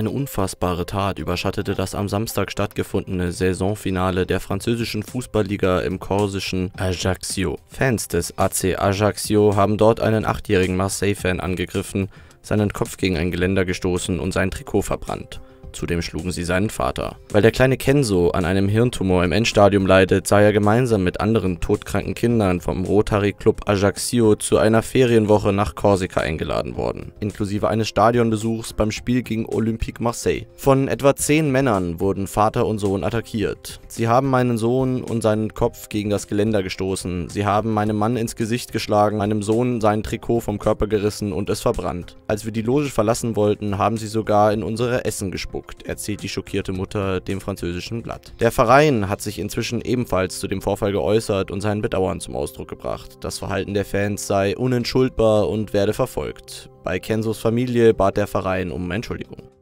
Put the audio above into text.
Eine unfassbare Tat überschattete das am Samstag stattgefundene Saisonfinale der französischen Fußballliga im korsischen Ajaccio. Fans des AC Ajaccio haben dort einen achtjährigen Marseille-Fan angegriffen, seinen Kopf gegen ein Geländer gestoßen und sein Trikot verbrannt. Zudem schlugen sie seinen Vater. Weil der kleine Kenzo an einem Hirntumor im Endstadium leidet, sei er gemeinsam mit anderen todkranken Kindern vom Rotary Club Ajaccio zu einer Ferienwoche nach Korsika eingeladen worden, inklusive eines Stadionbesuchs beim Spiel gegen Olympique Marseille. Von etwa zehn Männern wurden Vater und Sohn attackiert. Sie haben meinen Sohn und seinen Kopf gegen das Geländer gestoßen. Sie haben meinem Mann ins Gesicht geschlagen, meinem Sohn sein Trikot vom Körper gerissen und es verbrannt. Als wir die Loge verlassen wollten, haben sie sogar in unsere Essen gespuckt abgespuckt, erzählt die schockierte Mutter dem französischen Blatt. Der Verein hat sich inzwischen ebenfalls zu dem Vorfall geäußert und seinen Bedauern zum Ausdruck gebracht. Das Verhalten der Fans sei unentschuldbar und werde verfolgt. Bei Kensos Familie bat der Verein um Entschuldigung.